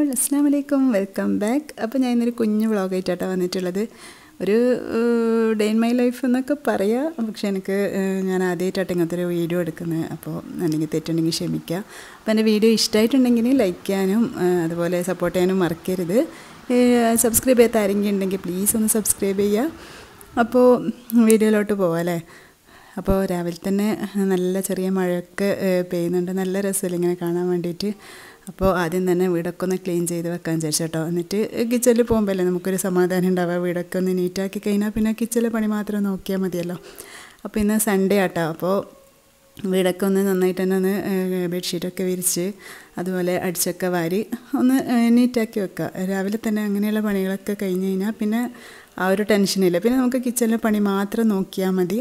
hello അസ്ലാം വലൈക്കും welcome back അപ്പോൾ ഞാൻ ഇന്നൊരു കുഞ്ഞു വ്ളോഗായിട്ടാണ് വന്നിട്ടുള്ളത് ഒരു ഡേ ഇൻ മൈ ലൈഫ് എന്നൊക്കെ പറയാം പക്ഷെ എനിക്ക് ഞാൻ ആദ്യമായിട്ടാണ് ഇങ്ങനത്തെ ഒരു വീഡിയോ എടുക്കുന്നത് അപ്പോൾ അല്ലെങ്കിൽ തെറ്റുണ്ടെങ്കിൽ ക്ഷമിക്കുക അപ്പോൾ എൻ്റെ വീഡിയോ ഇഷ്ടമായിട്ടുണ്ടെങ്കിൽ ലൈക്ക് ചെയ്യാനും അതുപോലെ സപ്പോർട്ട് ചെയ്യാനും മറക്കരുത് സബ്സ്ക്രൈബ് ചെയ്യാത്ത ആരെങ്കിലും ഉണ്ടെങ്കിൽ പ്ലീസ് ഒന്ന് സബ്സ്ക്രൈബ് ചെയ്യുക അപ്പോൾ വീഡിയോയിലോട്ട് പോവാം അല്ലേ അപ്പോൾ രാവിലെ തന്നെ നല്ല ചെറിയ മഴയൊക്കെ പെയ്യുന്നുണ്ട് നല്ല രസമില്ല ഇങ്ങനെ കാണാൻ വേണ്ടിയിട്ട് അപ്പോൾ ആദ്യം തന്നെ വീടൊക്കെ ഒന്ന് ക്ലീൻ ചെയ്ത് വെക്കാൻ വിചാരിച്ചു കേട്ടോ എന്നിട്ട് കിച്ചണിൽ പോകുമ്പോഴല്ലേ നമുക്കൊരു സമാധാനം ഉണ്ടാവുക വീടൊക്കെ ഒന്ന് നീറ്റാക്കി കഴിഞ്ഞാൽ പിന്നെ കിച്ചണിലെ പണി മാത്രം നോക്കിയാൽ മതിയല്ലോ അപ്പോൾ ഇന്ന് സൺഡേ ആട്ടോ അപ്പോൾ വീടൊക്കെ ഒന്ന് നന്നായിട്ട് തന്നെ ഒന്ന് ബെഡ്ഷീറ്റൊക്കെ വിരിച്ച് അതുപോലെ അടിച്ചൊക്കെ വാരി ഒന്ന് നീറ്റാക്കി വെക്കുക രാവിലെ തന്നെ അങ്ങനെയുള്ള പണികളൊക്കെ കഴിഞ്ഞ് കഴിഞ്ഞാൽ പിന്നെ ആ ഒരു ടെൻഷനില്ല പിന്നെ നമുക്ക് കിച്ചണിലെ പണി മാത്രം നോക്കിയാൽ മതി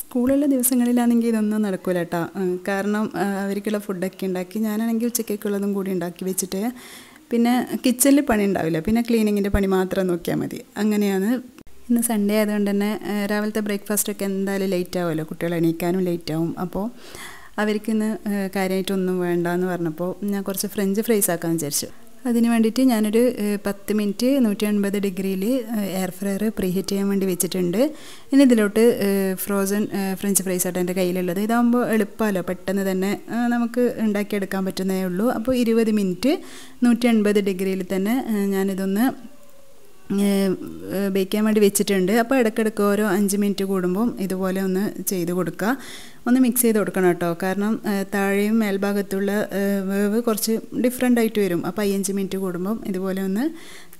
സ്കൂളുള്ള ദിവസങ്ങളിലാണെങ്കിൽ ഇതൊന്നും നടക്കില്ല കേട്ടോ കാരണം അവർക്കുള്ള ഫുഡൊക്കെ ഉണ്ടാക്കി ഞാനാണെങ്കിൽ ഉച്ചക്കേക്കുള്ളതും കൂടി ഉണ്ടാക്കി വെച്ചിട്ട് പിന്നെ കിച്ചണിൽ പണി ഉണ്ടാവില്ല പിന്നെ ക്ലീനിങ്ങിൻ്റെ പണി മാത്രം നോക്കിയാൽ മതി അങ്ങനെയാണ് ഇന്ന് സൺഡേ ആയതുകൊണ്ട് തന്നെ രാവിലത്തെ ബ്രേക്ക്ഫാസ്റ്റൊക്കെ എന്തായാലും ലേറ്റ് ആവുമല്ലോ കുട്ടികൾ എണീക്കാനും ലേറ്റ് ആവും അപ്പോൾ അവർക്കിന്ന് കാര്യമായിട്ടൊന്നും വേണ്ട എന്ന് പറഞ്ഞപ്പോൾ ഞാൻ കുറച്ച് ഫ്രഞ്ച് ഫ്രൈസ് ആക്കാമെന്ന് വിചാരിച്ചു അതിന് വേണ്ടിയിട്ട് ഞാനൊരു പത്ത് മിനിറ്റ് നൂറ്റി അൻപത് ഡിഗ്രിയിൽ എയർ ഫ്രയർ പ്രീഹീറ്റ് ചെയ്യാൻ വേണ്ടി വെച്ചിട്ടുണ്ട് ഇനി ഇതിലോട്ട് ഫ്രോസൺ ഫ്രഞ്ച് ഫ്രൈസ് ആയിട്ട് എൻ്റെ കയ്യിലുള്ളത് ഇതാകുമ്പോൾ എളുപ്പമല്ലോ പെട്ടെന്ന് തന്നെ നമുക്ക് ഉണ്ടാക്കിയെടുക്കാൻ പറ്റുന്നേ ഉള്ളൂ അപ്പോൾ ഇരുപത് മിനിറ്റ് നൂറ്റി ഡിഗ്രിയിൽ തന്നെ ഞാനിതൊന്ന് ചെയ്യാൻ വേണ്ടി വെച്ചിട്ടുണ്ട് അപ്പോൾ ഇടയ്ക്കിടയ്ക്ക് ഓരോ അഞ്ച് മിനിറ്റ് കൂടുമ്പം ഇതുപോലെ ഒന്ന് ചെയ്ത് കൊടുക്കുക ഒന്ന് മിക്സ് ചെയ്ത് കൊടുക്കണം കേട്ടോ കാരണം താഴെയും മേൽഭാഗത്തുള്ള വേവ് കുറച്ച് ഡിഫറെൻ്റ് ആയിട്ട് വരും അപ്പോൾ അയ്യഞ്ച് മിനിറ്റ് കൂടുമ്പം ഇതുപോലെ ഒന്ന്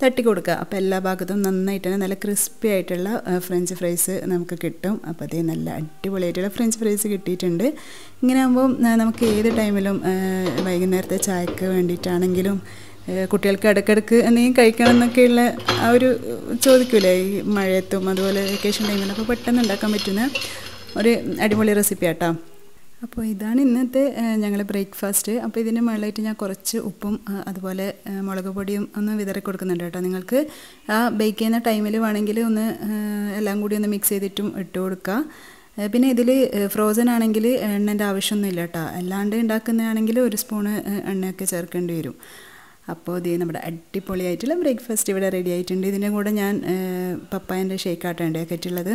തട്ടി കൊടുക്കുക അപ്പോൾ എല്ലാ ഭാഗത്തും നന്നായിട്ട് തന്നെ നല്ല ക്രിസ്പി ആയിട്ടുള്ള ഫ്രഞ്ച് ഫ്രൈസ് നമുക്ക് കിട്ടും അപ്പോൾ അതേ നല്ല അടിപൊളിയായിട്ടുള്ള ഫ്രഞ്ച് ഫ്രൈസ് കിട്ടിയിട്ടുണ്ട് ഇങ്ങനെ ആകുമ്പോൾ നമുക്ക് ഏത് ടൈമിലും വൈകുന്നേരത്തെ ചായക്ക് വേണ്ടിയിട്ടാണെങ്കിലും കുട്ടികൾക്ക് ഇടയ്ക്കിടയ്ക്ക് എന്തെങ്കിലും കഴിക്കണം എന്നൊക്കെയുള്ള ആ ഒരു ചോദിക്കൂലേ ഈ മഴയത്തും അതുപോലെ വെക്കേഷൻ ടൈമിലൊക്കെ പെട്ടെന്ന് ഉണ്ടാക്കാൻ പറ്റുന്ന ഒരു അടിപൊളി റെസിപ്പി ആട്ടോ അപ്പോൾ ഇതാണ് ഇന്നത്തെ ഞങ്ങൾ ബ്രേക്ക്ഫാസ്റ്റ് അപ്പോൾ ഇതിന് മുകളിലായിട്ട് ഞാൻ കുറച്ച് ഉപ്പും അതുപോലെ മുളക് പൊടിയും ഒന്ന് വിതറി കൊടുക്കുന്നുണ്ട് കേട്ടോ നിങ്ങൾക്ക് ആ ബേക്ക് ചെയ്യുന്ന ടൈമിൽ വേണമെങ്കിൽ ഒന്ന് എല്ലാം കൂടി ഒന്ന് മിക്സ് ചെയ്തിട്ടും ഇട്ട് കൊടുക്കുക പിന്നെ ഇതിൽ ഫ്രോസൺ ആണെങ്കിൽ എണ്ണേൻ്റെ ഇല്ല കേട്ടോ അല്ലാണ്ട് ഉണ്ടാക്കുന്നതാണെങ്കിൽ ഒരു സ്പൂണ് എണ്ണയൊക്കെ ചേർക്കേണ്ടി വരും അപ്പോൾ ഇത് നമ്മുടെ അടിപൊളിയായിട്ടുള്ള ബ്രേക്ക്ഫാസ്റ്റ് ഇവിടെ റെഡി ആയിട്ടുണ്ട് ഇതിൻ്റെ കൂടെ ഞാൻ പപ്പായൻ്റെ ഷേക്കാട്ടാണ് ഉണ്ടാക്കിയിട്ടുള്ളത്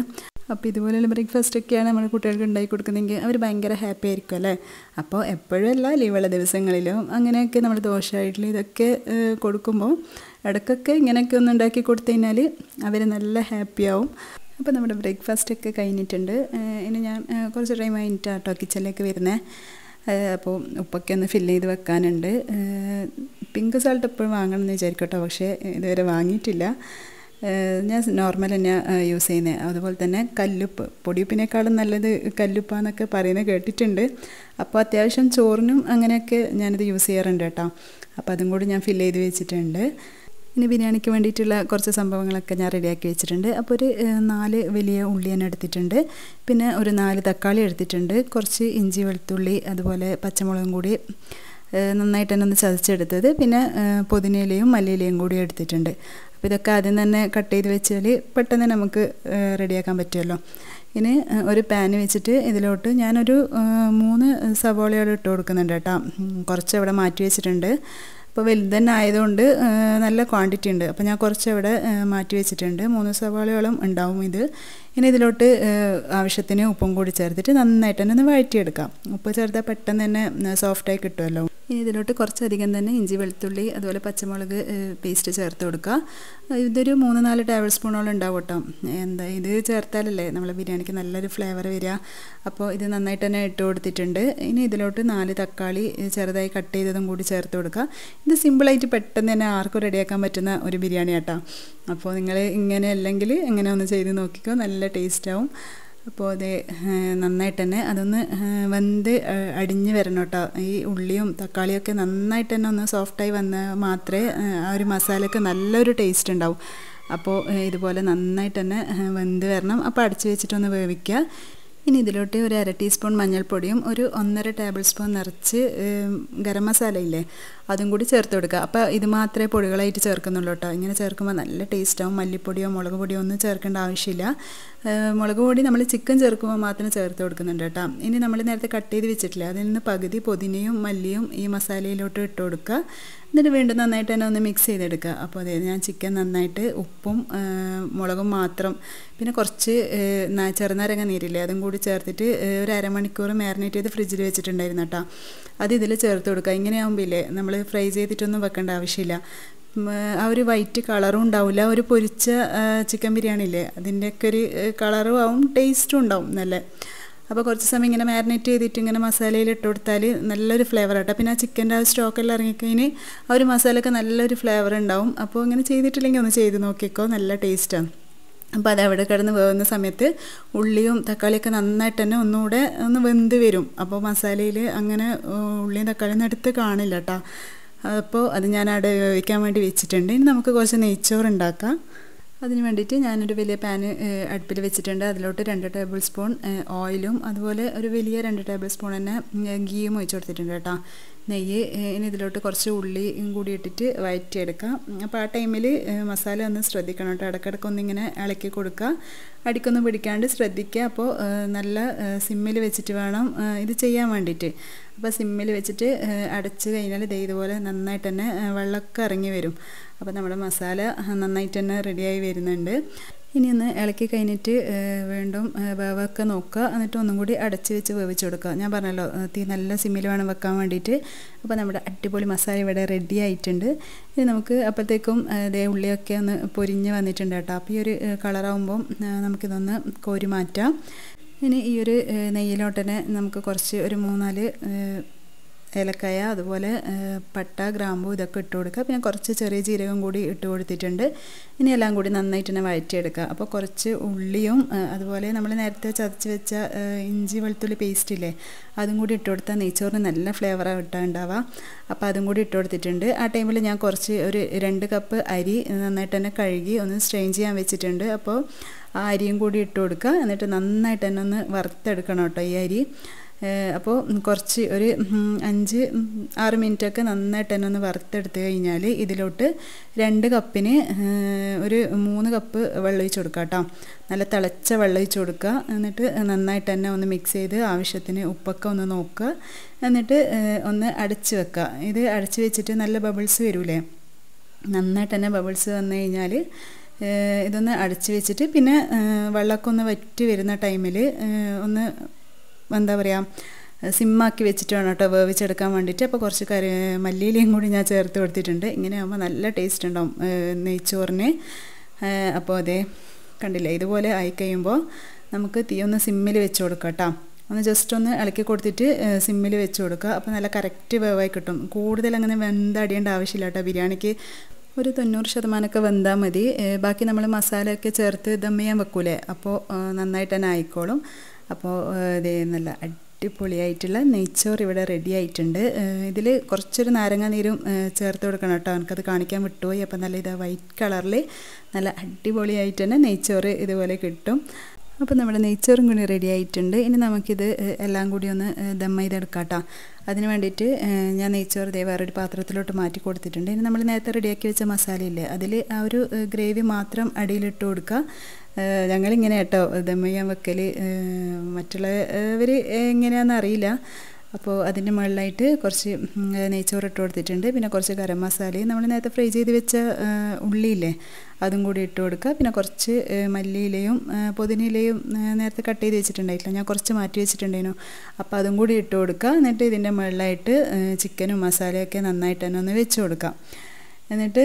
അപ്പോൾ ഇതുപോലെയുള്ള ബ്രേക്ക്ഫാസ്റ്റ് ഒക്കെയാണ് നമ്മൾ കുട്ടികൾക്ക് ഉണ്ടാക്കി കൊടുക്കുന്നതെങ്കിൽ അവർ ഭയങ്കര ഹാപ്പി ആയിരിക്കും അല്ലേ അപ്പോൾ എപ്പോഴും അല്ല ലീവുള്ള ദിവസങ്ങളിലും അങ്ങനെയൊക്കെ നമ്മൾ ദോശ ഇതൊക്കെ കൊടുക്കുമ്പോൾ ഇടയ്ക്കൊക്കെ ഇങ്ങനെയൊക്കെ ഒന്ന് ഉണ്ടാക്കി കൊടുത്തു കഴിഞ്ഞാൽ അവർ നല്ല ഹാപ്പിയാവും അപ്പോൾ നമ്മുടെ ബ്രേക്ക്ഫാസ്റ്റ് ഒക്കെ കഴിഞ്ഞിട്ടുണ്ട് ഇനി ഞാൻ കുറച്ച് ടൈം ആട്ടോ കിച്ചണിലേക്ക് വരുന്നത് അപ്പോൾ ഉപ്പൊക്കെ ഒന്ന് ഫില്ല് ചെയ്ത് വെക്കാനുണ്ട് പിങ്ക് സാൾട്ട് എപ്പോഴും വാങ്ങണം എന്ന് വിചാരിക്കട്ടോ പക്ഷേ ഇതുവരെ വാങ്ങിയിട്ടില്ല ഞാൻ നോർമൽ തന്നെ യൂസ് ചെയ്യുന്നത് അതുപോലെ തന്നെ കല്ലുപ്പ് പൊടിയുപ്പിനേക്കാളും നല്ലത് കല്ലുപ്പാന്നൊക്കെ പറയുന്നത് കേട്ടിട്ടുണ്ട് അപ്പോൾ അത്യാവശ്യം ചോറിനും അങ്ങനെയൊക്കെ ഞാനിത് യൂസ് ചെയ്യാറുണ്ട് കേട്ടോ അപ്പോൾ അതും കൂടി ഞാൻ ഫില്ല് ചെയ്ത് വെച്ചിട്ടുണ്ട് ഇനി ബിരിയാണിക്ക് വേണ്ടിയിട്ടുള്ള കുറച്ച് സംഭവങ്ങളൊക്കെ ഞാൻ റെഡിയാക്കി വെച്ചിട്ടുണ്ട് അപ്പോൾ ഒരു നാല് വലിയ ഉള്ളി തന്നെ എടുത്തിട്ടുണ്ട് പിന്നെ ഒരു നാല് തക്കാളി എടുത്തിട്ടുണ്ട് കുറച്ച് ഇഞ്ചി വെളുത്തുള്ളി അതുപോലെ പച്ചമുളകും കൂടി നന്നായിട്ട് തന്നെ ഒന്ന് ചതച്ചെടുത്തത് പിന്നെ പുതിനയിലയും മല്ലിയിലയും കൂടി എടുത്തിട്ടുണ്ട് അപ്പോൾ ഇതൊക്കെ ആദ്യം തന്നെ കട്ട് ചെയ്ത് വെച്ചാൽ പെട്ടെന്ന് നമുക്ക് റെഡിയാക്കാൻ പറ്റുമല്ലോ ഇനി ഒരു പാൻ വെച്ചിട്ട് ഇതിലോട്ട് ഞാനൊരു മൂന്ന് സവോളയോട് ഇട്ട് കൊടുക്കുന്നുണ്ട് കേട്ടോ കുറച്ച് അവിടെ മാറ്റി വെച്ചിട്ടുണ്ട് ഇപ്പോൾ വലുതന്നെ ആയതുകൊണ്ട് നല്ല ക്വാണ്ടിറ്റി ഉണ്ട് അപ്പോൾ ഞാൻ കുറച്ച് അവിടെ മാറ്റി വെച്ചിട്ടുണ്ട് മൂന്ന് സവാളയോളം ഉണ്ടാവും ഇത് ഇനി ഇതിലോട്ട് ആവശ്യത്തിന് ഉപ്പും കൂടി ചേർത്തിട്ട് നന്നായിട്ട് തന്നെ ഒന്ന് വഴറ്റിയെടുക്കാം ഉപ്പ് ചേർത്താൽ പെട്ടെന്ന് തന്നെ സോഫ്റ്റായി കിട്ടുമല്ലോ ഇനി ഇതിലോട്ട് കുറച്ചധികം തന്നെ ഇഞ്ചി വെളുത്തുള്ളി അതുപോലെ പച്ചമുളക് പേസ്റ്റ് ചേർത്ത് കൊടുക്കുക ഇതൊരു മൂന്ന് നാല് ടേബിൾ സ്പൂണോളം ഉണ്ടാവും കേട്ടോ എന്താ ഇത് ചേർത്താലല്ലേ നമ്മളെ ബിരിയാണിക്ക് നല്ലൊരു ഫ്ലേവർ വരിക അപ്പോൾ ഇത് നന്നായിട്ട് തന്നെ ഇട്ട് കൊടുത്തിട്ടുണ്ട് ഇനി ഇതിലോട്ട് നാല് തക്കാളി ചെറുതായി കട്ട് ചെയ്തതും കൂടി ചേർത്ത് കൊടുക്കുക ഇത് സിമ്പിളായിട്ട് പെട്ടെന്ന് തന്നെ ആർക്കും റെഡിയാക്കാൻ പറ്റുന്ന ഒരു ബിരിയാണി കേട്ടോ അപ്പോൾ നിങ്ങൾ ഇങ്ങനെ അല്ലെങ്കിൽ എങ്ങനെ ഒന്ന് ചെയ്ത് നോക്കിക്കോ നല്ല നല്ല ടേസ്റ്റാവും അപ്പോൾ അത് നന്നായിട്ട് തന്നെ അതൊന്ന് വെന്ത് അടിഞ്ഞ് വരണം കേട്ടോ ഈ ഉള്ളിയും തക്കാളിയും ഒക്കെ നന്നായിട്ട് തന്നെ ഒന്ന് സോഫ്റ്റായി വന്ന് മാത്രമേ ആ ഒരു മസാലയ്ക്ക് നല്ലൊരു ടേസ്റ്റ് ഉണ്ടാവും അപ്പോൾ ഇതുപോലെ നന്നായിട്ട് തന്നെ വെന്ത് വരണം അപ്പോൾ അടച്ചു വെച്ചിട്ടൊന്ന് വേവിക്കുക ഇനി ഇതിലോട്ട് ഒരു അര ടീസ്പൂൺ മഞ്ഞൾപ്പൊടിയും ഒരു ഒന്നര ടേബിൾ സ്പൂൺ നിറച്ച് ഗരം മസാല ഇല്ലേ അതും കൂടി ചേർത്ത് കൊടുക്കുക അപ്പോൾ ഇത് മാത്രമേ പൊടികളായിട്ട് ചേർക്കുന്നുള്ളൂ കേട്ടോ ഇങ്ങനെ ചേർക്കുമ്പോൾ നല്ല ടേസ്റ്റാവും മല്ലിപ്പൊടിയോ മുളക് പൊടിയോ ഒന്നും ചേർക്കേണ്ട ആവശ്യമില്ല മുളക് പൊടി നമ്മൾ ചിക്കൻ ചേർക്കുമ്പോൾ മാത്രം ചേർത്ത് കൊടുക്കുന്നുണ്ട് കേട്ടോ ഇനി നമ്മൾ നേരത്തെ കട്ട് ചെയ്ത് വെച്ചിട്ടില്ല അതിൽ നിന്ന് പകുതി പൊതിനയും മല്ലിയും ഈ മസാലയിലോട്ട് ഇട്ട് കൊടുക്കുക എന്നിട്ട് വീണ്ടും നന്നായിട്ട് തന്നെ ഒന്ന് മിക്സ് ചെയ്തെടുക്കുക അപ്പോൾ അതായത് ഞാൻ ചിക്കൻ നന്നായിട്ട് ഉപ്പും മുളകും മാത്രം പിന്നെ കുറച്ച് ചെറുനാരങ്ങ നീരില്ലേ അതും കൂടി ചേർത്തിട്ട് ഒരു അരമണിക്കൂർ മാരിനേറ്റ് ചെയ്ത് ഫ്രിഡ്ജിൽ വെച്ചിട്ടുണ്ടായിരുന്നു കേട്ടോ അത് ഇതിൽ ചേർത്ത് കൊടുക്കുക ഇങ്ങനെ ഇങ്ങനെയാകുമ്പില്ലേ നമ്മൾ ഫ്രൈ ചെയ്തിട്ടൊന്നും വെക്കേണ്ട ആവശ്യമില്ല ആ ഒരു വൈറ്റ് കളറും ഉണ്ടാവില്ല ഒരു പൊരിച്ച ചിക്കൻ ബിരിയാണി ഇല്ലേ അതിൻ്റെയൊക്കെ ഒരു കളറും ആവും ടേസ്റ്റും ഉണ്ടാവും നല്ല അപ്പോൾ കുറച്ച് സമയം ഇങ്ങനെ മാരിനേറ്റ് ചെയ്തിട്ട് ഇങ്ങനെ മസാലയിൽ ഇട്ട് കൊടുത്താൽ നല്ലൊരു ഫ്ലേവർ ആട്ടോ പിന്നെ ആ ചിക്കൻ്റെ ആ സ്റ്റോക്കെല്ലാം ഇറങ്ങിക്കഴിഞ്ഞ് ആ ഒരു മസാലയൊക്കെ നല്ലൊരു ഫ്ലേവർ ഉണ്ടാവും അപ്പോൾ ഇങ്ങനെ ചെയ്തിട്ടില്ലെങ്കിൽ ഒന്ന് ചെയ്ത് നോക്കിക്കോ നല്ല ടേസ്റ്റാണ് അപ്പോൾ അത് അവിടെ കിടന്ന് വേവുന്ന സമയത്ത് ഉള്ളിയും തക്കാളിയൊക്കെ നന്നായിട്ട് തന്നെ ഒന്നുകൂടെ ഒന്ന് വെന്ത് വരും അപ്പോൾ മസാലയിൽ അങ്ങനെ ഉള്ളിയും തക്കാളിയും എടുത്ത് കാണില്ല കേട്ടോ അപ്പോൾ അത് ഞാൻ അവിടെ വേവിക്കാൻ വേണ്ടി വെച്ചിട്ടുണ്ട് ഇനി നമുക്ക് കുറച്ച് നെയ്ച്ചോറ് ഉണ്ടാക്കാം അതിന് വേണ്ടിയിട്ട് ഞാനൊരു വലിയ പാൻ അടുപ്പിൽ വെച്ചിട്ടുണ്ട് അതിലോട്ട് രണ്ട് ടേബിൾ സ്പൂൺ ഓയിലും അതുപോലെ ഒരു വലിയ രണ്ട് ടേബിൾ സ്പൂൺ തന്നെ ഗീയും ഒഴിച്ചു കൊടുത്തിട്ടുണ്ട് കേട്ടോ നെയ്യ് ഇനി ഇതിലോട്ട് കുറച്ച് ഉള്ളിയും കൂടി ഇട്ടിട്ട് വയറ്റിയെടുക്കാം അപ്പോൾ ആ ടൈമിൽ മസാല ഒന്ന് ശ്രദ്ധിക്കണം കേട്ടോ ഇടയ്ക്കിടയ്ക്ക് ഒന്നിങ്ങനെ ഇളക്കി കൊടുക്കുക അടിക്കൊന്നും പിടിക്കാണ്ട് ശ്രദ്ധിക്കുക അപ്പോൾ നല്ല സിമ്മിൽ വെച്ചിട്ട് വേണം ഇത് ചെയ്യാൻ വേണ്ടിയിട്ട് അപ്പോൾ സിമ്മിൽ വെച്ചിട്ട് അടച്ച് കഴിഞ്ഞാൽ ഇതേ ഇതുപോലെ നന്നായിട്ട് തന്നെ വെള്ളമൊക്കെ ഇറങ്ങി വരും അപ്പോൾ നമ്മുടെ മസാല നന്നായിട്ട് തന്നെ റെഡിയായി വരുന്നുണ്ട് ഇനി ഒന്ന് ഇളക്കി കഴിഞ്ഞിട്ട് വീണ്ടും വേവൊക്കെ നോക്കുക എന്നിട്ട് ഒന്നും കൂടി അടച്ച് വെച്ച് വേവിച്ച് കൊടുക്കുക ഞാൻ പറഞ്ഞല്ലോ തീ നല്ല സിമ്മിൽ വേണം വെക്കാൻ വേണ്ടിയിട്ട് അപ്പോൾ നമ്മുടെ അടിപൊളി മസാല ഇവിടെ റെഡി ആയിട്ടുണ്ട് ഇനി നമുക്ക് അപ്പോഴത്തേക്കും ഇതേ ഉള്ളിയൊക്കെ ഒന്ന് പൊരിഞ്ഞ് വന്നിട്ടുണ്ട് കേട്ടോ അപ്പോൾ ഈ ഒരു കളറാകുമ്പം നമുക്കിതൊന്ന് കോരി മാറ്റാം ഇനി ഈ ഒരു നെയ്യിലോട്ടനെ നമുക്ക് കുറച്ച് ഒരു മൂന്നാല് ഏലക്കായ അതുപോലെ പട്ട ഗ്രാമ്പു ഇതൊക്കെ ഇട്ട് കൊടുക്കുക പിന്നെ കുറച്ച് ചെറിയ ജീരകം കൂടി ഇട്ട് കൊടുത്തിട്ടുണ്ട് ഇനി എല്ലാം കൂടി നന്നായിട്ട് തന്നെ വഴറ്റിയെടുക്കുക അപ്പോൾ കുറച്ച് ഉള്ളിയും അതുപോലെ നമ്മൾ നേരത്തെ ചതച്ച് വെച്ച ഇഞ്ചി വെളുത്തുള്ളി പേസ്റ്റ് ഇല്ലേ അതും കൂടി ഇട്ട് കൊടുത്താൽ നെയ്ച്ചോറിന് നല്ല ഫ്ലേവറാണ് ഇട്ടാൽ ഉണ്ടാവുക അപ്പോൾ അതും കൂടി ഇട്ട് കൊടുത്തിട്ടുണ്ട് ആ ടൈമിൽ ഞാൻ കുറച്ച് ഒരു രണ്ട് കപ്പ് അരി നന്നായിട്ട് തന്നെ കഴുകി ഒന്ന് സ്ട്രെയിൻ ചെയ്യാൻ വെച്ചിട്ടുണ്ട് അപ്പോൾ ആ അരിയും കൂടി ഇട്ട് കൊടുക്കുക എന്നിട്ട് നന്നായിട്ട് തന്നെ ഒന്ന് വറുത്തെടുക്കണം കേട്ടോ ഈ അരി അപ്പോൾ കുറച്ച് ഒരു അഞ്ച് ആറ് മിനിറ്റൊക്കെ നന്നായിട്ട് തന്നെ ഒന്ന് വറുത്തെടുത്ത് കഴിഞ്ഞാൽ ഇതിലോട്ട് രണ്ട് കപ്പിന് ഒരു മൂന്ന് കപ്പ് വെള്ളം ഒഴിച്ച് കൊടുക്കുക കേട്ടോ നല്ല തിളച്ച വെള്ളം കൊടുക്കുക എന്നിട്ട് നന്നായിട്ട് തന്നെ ഒന്ന് മിക്സ് ചെയ്ത് ആവശ്യത്തിന് ഉപ്പൊക്കെ ഒന്ന് നോക്കുക എന്നിട്ട് ഒന്ന് അടച്ച് വെക്കുക ഇത് അടച്ച് വെച്ചിട്ട് നല്ല ബബിൾസ് വരൂലേ നന്നായിട്ട് തന്നെ ബബിൾസ് വന്നു കഴിഞ്ഞാൽ ഇതൊന്ന് അടച്ച് വെച്ചിട്ട് പിന്നെ വെള്ളമൊക്കെ ഒന്ന് വറ്റി വരുന്ന ടൈമിൽ ഒന്ന് എന്താ പറയുക സിമ്മാക്കി വെച്ചിട്ട് വേണം കേട്ടോ വേവിച്ചെടുക്കാൻ വേണ്ടിയിട്ട് അപ്പോൾ കുറച്ച് കറി മല്ലിയിലയും കൂടി ഞാൻ ചേർത്ത് കൊടുത്തിട്ടുണ്ട് ഇങ്ങനെയാകുമ്പോൾ നല്ല ടേസ്റ്റ് ഉണ്ടാവും നെയ്ച്ചോറിന് അപ്പോൾ അതെ കണ്ടില്ലേ ഇതുപോലെ ആയി കഴിയുമ്പോൾ നമുക്ക് തീ ഒന്ന് സിമ്മിൽ വെച്ച് കൊടുക്കാം കേട്ടോ ഒന്ന് ജസ്റ്റ് ഒന്ന് ഇളക്കി കൊടുത്തിട്ട് സിമ്മിൽ വെച്ച് കൊടുക്കുക അപ്പോൾ നല്ല കറക്റ്റ് വേവായി കിട്ടും കൂടുതൽ അങ്ങനെ വെന്തടിയേണ്ട ആവശ്യമില്ല കേട്ടോ ബിരിയാണിക്ക് ഒരു തൊണ്ണൂറ് ശതമാനമൊക്കെ വെന്താൽ മതി ബാക്കി നമ്മൾ മസാലയൊക്കെ ചേർത്ത് ദം വെക്കൂലേ അപ്പോൾ നന്നായിട്ട് തന്നെ ആയിക്കോളും അപ്പോൾ ഇതേ നല്ല അടിപൊളിയായിട്ടുള്ള നെയ്ച്ചോർ ഇവിടെ റെഡി ആയിട്ടുണ്ട് ഇതിൽ കുറച്ചൊരു നാരങ്ങ നീരും ചേർത്ത് കൊടുക്കണം കേട്ടോ എനിക്കത് കാണിക്കാൻ വിട്ടുപോയി അപ്പോൾ നല്ല ഇതാ വൈറ്റ് കളറിൽ നല്ല അടിപൊളിയായിട്ട് തന്നെ നെയ്ച്ചോർ ഇതുപോലെ കിട്ടും അപ്പോൾ നമ്മുടെ നെയ്ച്ചോറും കൂടി റെഡി ആയിട്ടുണ്ട് ഇനി നമുക്കിത് എല്ലാം കൂടി ഒന്ന് ദം ചെയ്തെടുക്കാം കേട്ടോ അതിന് വേണ്ടിയിട്ട് ഞാൻ നെയ്ച്ചോറ് ദേ വേറൊരു പാത്രത്തിലോട്ട് മാറ്റി കൊടുത്തിട്ടുണ്ട് ഇനി നമ്മൾ നേരത്തെ റെഡിയാക്കി വെച്ച മസാലയില്ലേ അതിൽ ആ ഒരു ഗ്രേവി മാത്രം അടിയിലിട്ട് കൊടുക്കുക ഞങ്ങളിങ്ങനെ കേട്ടോ ദമ്മയ്യാൻ വെക്കൽ മറ്റുള്ളവർ എങ്ങനെയാണെന്ന് അറിയില്ല അപ്പോൾ അതിൻ്റെ മുകളിലായിട്ട് കുറച്ച് നെയ്ച്ചോറ് ഇട്ട് കൊടുത്തിട്ടുണ്ട് പിന്നെ കുറച്ച് ഗരം മസാലയും നമ്മൾ നേരത്തെ ഫ്രൈ ചെയ്ത് വെച്ച ഉള്ളിയില്ലേ അതും കൂടി ഇട്ട് കൊടുക്കുക പിന്നെ കുറച്ച് മല്ലിയിലയും പുതിനയിലയും നേരത്തെ കട്ട് ചെയ്ത് വെച്ചിട്ടുണ്ടായിട്ടില്ല ഞാൻ കുറച്ച് മാറ്റി വെച്ചിട്ടുണ്ടായിരുന്നു അപ്പോൾ അതും കൂടി ഇട്ട് കൊടുക്കുക എന്നിട്ട് ഇതിൻ്റെ മുകളിലായിട്ട് ചിക്കനും മസാലയൊക്കെ നന്നായിട്ട് തന്നെ ഒന്ന് വെച്ച് കൊടുക്കാം എന്നിട്ട്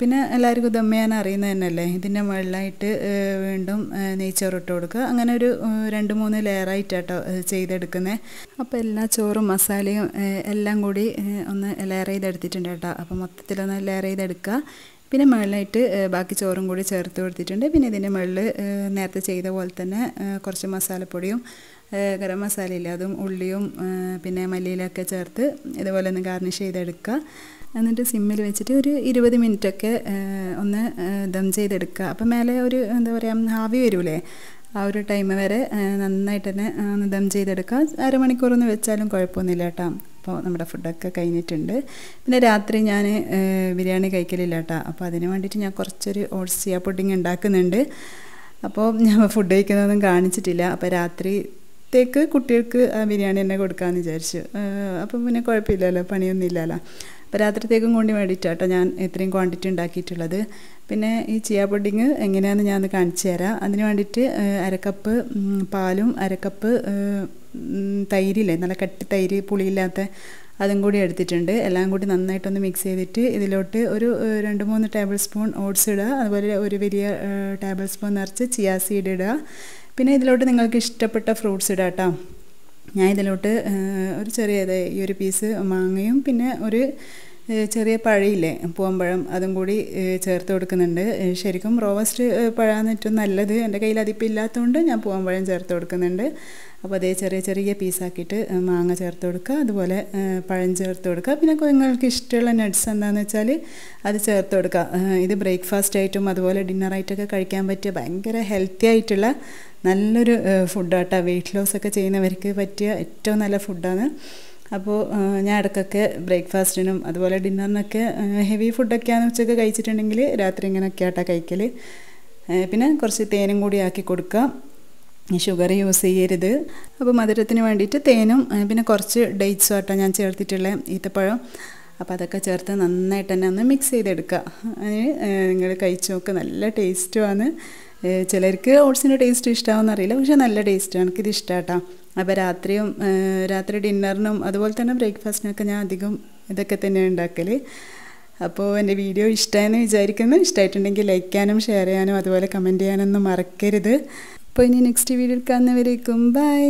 പിന്നെ എല്ലാവർക്കും ദമ്മയാൻ അറിയുന്നത് തന്നെയല്ലേ ഇതിൻ്റെ മുകളിലായിട്ട് വീണ്ടും നെയ്ച്ചോറ് ഇട്ട് കൊടുക്കുക അങ്ങനെ ഒരു രണ്ട് മൂന്ന് ലെയറായിട്ടാട്ടോ ചെയ്തെടുക്കുന്നത് അപ്പോൾ എല്ലാ ചോറും മസാലയും എല്ലാം കൂടി ഒന്ന് ലെയർ ചെയ്തെടുത്തിട്ടുണ്ട് കേട്ടോ അപ്പോൾ മൊത്തത്തിലൊന്ന് ലെയർ ചെയ്തെടുക്കുക പിന്നെ മുകളിലായിട്ട് ബാക്കി ചോറും കൂടി ചേർത്ത് കൊടുത്തിട്ടുണ്ട് പിന്നെ ഇതിൻ്റെ മുകളിൽ നേരത്തെ ചെയ്ത പോലെ തന്നെ കുറച്ച് മസാലപ്പൊടിയും ഗരം മസാലയില്ല അതും ഉള്ളിയും പിന്നെ മല്ലിയിലൊക്കെ ചേർത്ത് ഇതുപോലെ ഒന്ന് ഗാർണിഷ് ചെയ്തെടുക്കുക എന്നിട്ട് സിമ്മിൽ വെച്ചിട്ട് ഒരു ഇരുപത് മിനിറ്റൊക്കെ ഒന്ന് ദം ചെയ്തെടുക്കുക അപ്പം മേലെ ഒരു എന്താ പറയുക ഹാവി വരൂലേ ആ ഒരു ടൈം വരെ നന്നായിട്ട് തന്നെ ഒന്ന് ദം ചെയ്തെടുക്കുക അരമണിക്കൂറൊന്ന് വെച്ചാലും കുഴപ്പമൊന്നുമില്ല കേട്ടോ അപ്പോൾ നമ്മുടെ ഫുഡൊക്കെ കഴിഞ്ഞിട്ടുണ്ട് പിന്നെ രാത്രി ഞാൻ ബിരിയാണി കഴിക്കലില്ല കേട്ടോ അപ്പോൾ അതിന് വേണ്ടിയിട്ട് ഞാൻ കുറച്ചൊരു ഓട്സിയ പുഡിങ് ഉണ്ടാക്കുന്നുണ്ട് അപ്പോൾ ഞാൻ ഫുഡ് കഴിക്കുന്നതൊന്നും കാണിച്ചിട്ടില്ല അപ്പോൾ രാത്രി രാത്രിത്തേക്ക് കുട്ടികൾക്ക് ബിരിയാണി തന്നെ കൊടുക്കാമെന്ന് വിചാരിച്ചു അപ്പോൾ പിന്നെ കുഴപ്പമില്ലല്ലോ പണിയൊന്നും ഇല്ലല്ലോ അപ്പോൾ രാത്രിത്തേക്കും കൊണ്ട് വേണ്ടിയിട്ടാട്ടോ ഞാൻ ഇത്രയും ക്വാണ്ടിറ്റി ഉണ്ടാക്കിയിട്ടുള്ളത് പിന്നെ ഈ ചിയ പൊഡിങ് എങ്ങനെയാണെന്ന് ഞാൻ കാണിച്ചു തരാം അതിന് വേണ്ടിയിട്ട് അരക്കപ്പ് പാലും അരക്കപ്പ് തൈരില്ലേ നല്ല കട്ടി തൈര് പുളിയില്ലാത്ത അതും കൂടി എടുത്തിട്ടുണ്ട് എല്ലാം കൂടി നന്നായിട്ടൊന്ന് മിക്സ് ചെയ്തിട്ട് ഇതിലോട്ട് ഒരു രണ്ട് മൂന്ന് ടേബിൾ സ്പൂൺ ഓട്സ് ഇടുക അതുപോലെ ഒരു വലിയ ടേബിൾ സ്പൂൺ നിറച്ച് ചിയാ സീഡ് ഇടുക പിന്നെ ഇതിലോട്ട് നിങ്ങൾക്ക് ഇഷ്ടപ്പെട്ട ഫ്രൂട്ട്സ് ഇടാം കേട്ടോ ഞാൻ ഇതിലോട്ട് ഒരു ചെറിയ ഈ ഒരു പീസ് മാങ്ങയും പിന്നെ ഒരു ചെറിയ പഴയില്ലേ പൂവമ്പഴം അതും കൂടി ചേർത്ത് കൊടുക്കുന്നുണ്ട് ശരിക്കും റോവസ്റ്റ് പഴമാണ് ഏറ്റവും നല്ലത് എൻ്റെ കയ്യിൽ അതിപ്പം ഇല്ലാത്തതുകൊണ്ട് ഞാൻ പൂവമ്പഴം ചേർത്ത് കൊടുക്കുന്നുണ്ട് അപ്പോൾ അതേ ചെറിയ ചെറിയ പീസാക്കിയിട്ട് മാങ്ങ ചേർത്ത് കൊടുക്കുക അതുപോലെ പഴം ചേർത്ത് കൊടുക്കുക പിന്നെ നിങ്ങൾക്ക് ഇഷ്ടമുള്ള നട്ട്സ് എന്താണെന്ന് വെച്ചാൽ അത് ചേർത്ത് കൊടുക്കുക ഇത് ബ്രേക്ക്ഫാസ്റ്റ് ആയിട്ടും അതുപോലെ ഡിന്നറായിട്ടൊക്കെ കഴിക്കാൻ പറ്റിയ ഭയങ്കര ഹെൽത്തി ആയിട്ടുള്ള നല്ലൊരു കേട്ടോ വെയിറ്റ് ലോസ് ഒക്കെ ചെയ്യുന്നവർക്ക് പറ്റിയ ഏറ്റവും നല്ല ഫുഡാണ് അപ്പോൾ ഞാൻ ഇടയ്ക്കൊക്കെ ബ്രേക്ക്ഫാസ്റ്റിനും അതുപോലെ ഡിന്നറിനൊക്കെ ഹെവി ഫുഡൊക്കെയാണ് ഉച്ചയ്ക്ക് കഴിച്ചിട്ടുണ്ടെങ്കിൽ രാത്രി ഇങ്ങനെയൊക്കെ ആട്ടാ കഴിക്കൽ പിന്നെ കുറച്ച് തേനും കൂടി ആക്കി കൊടുക്കാം ഷുഗർ യൂസ് ചെയ്യരുത് അപ്പോൾ മധുരത്തിന് വേണ്ടിയിട്ട് തേനും പിന്നെ കുറച്ച് ഡേറ്റ്സും ആട്ടോ ഞാൻ ചേർത്തിട്ടുള്ള ഈത്തപ്പഴം അപ്പോൾ അതൊക്കെ ചേർത്ത് നന്നായിട്ട് തന്നെ ഒന്ന് മിക്സ് ചെയ്തെടുക്കുക അതിന് നിങ്ങൾ കഴിച്ചു നോക്കുക നല്ല ടേസ്റ്റുമാണ് ചിലർക്ക് ഓട്സിൻ്റെ ടേസ്റ്റ് അറിയില്ല പക്ഷെ നല്ല ടേസ്റ്റാണ് എനിക്കിത് ഇഷ്ടമാട്ടോ അപ്പോൾ രാത്രിയും രാത്രി ഡിന്നറിനും അതുപോലെ തന്നെ ബ്രേക്ക്ഫാസ്റ്റിനൊക്കെ ഞാൻ അധികം ഇതൊക്കെ തന്നെ ഉണ്ടാക്കൽ അപ്പോൾ എൻ്റെ വീഡിയോ ഇഷ്ടമായെന്ന് വിചാരിക്കുന്നു ഇഷ്ടമായിട്ടുണ്ടെങ്കിൽ ലൈക്ക് ചെയ്യാനും ഷെയർ ചെയ്യാനും അതുപോലെ കമൻറ്റ് ചെയ്യാനൊന്നും മറക്കരുത് അപ്പോൾ ഇനി നെക്സ്റ്റ് വീഡിയോ കാണുന്നവരേക്കും ബൈ